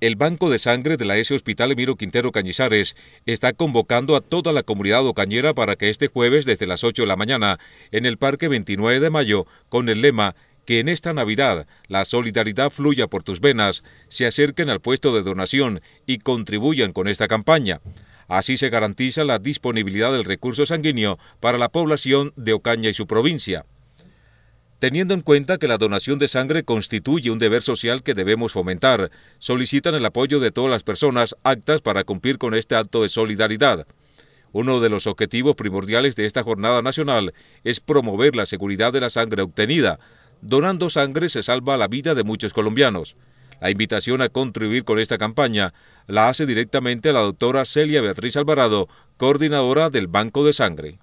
El Banco de Sangre de la S Hospital Emiro Quintero Cañizares está convocando a toda la comunidad ocañera para que este jueves desde las 8 de la mañana en el Parque 29 de Mayo con el lema que en esta Navidad la solidaridad fluya por tus venas, se acerquen al puesto de donación y contribuyan con esta campaña. Así se garantiza la disponibilidad del recurso sanguíneo para la población de Ocaña y su provincia. Teniendo en cuenta que la donación de sangre constituye un deber social que debemos fomentar, solicitan el apoyo de todas las personas actas para cumplir con este acto de solidaridad. Uno de los objetivos primordiales de esta jornada nacional es promover la seguridad de la sangre obtenida. Donando sangre se salva la vida de muchos colombianos. La invitación a contribuir con esta campaña la hace directamente la doctora Celia Beatriz Alvarado, coordinadora del Banco de Sangre.